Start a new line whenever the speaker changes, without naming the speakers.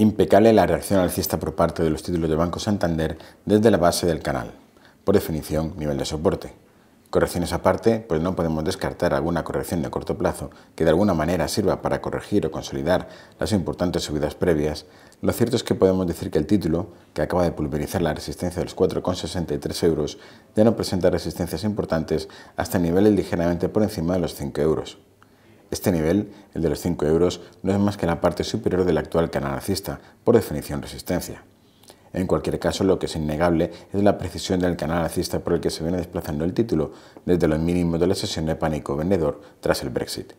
Impecable la reacción alcista por parte de los títulos de Banco Santander desde la base del canal, por definición nivel de soporte. Correcciones aparte, pues no podemos descartar alguna corrección de corto plazo que de alguna manera sirva para corregir o consolidar las importantes subidas previas, lo cierto es que podemos decir que el título, que acaba de pulverizar la resistencia de los 4,63 euros, ya no presenta resistencias importantes hasta niveles ligeramente por encima de los 5 euros. Este nivel, el de los 5 euros, no es más que la parte superior del actual canal alcista, por definición resistencia. En cualquier caso, lo que es innegable es la precisión del canal alcista por el que se viene desplazando el título desde los mínimos de la sesión de pánico vendedor tras el Brexit.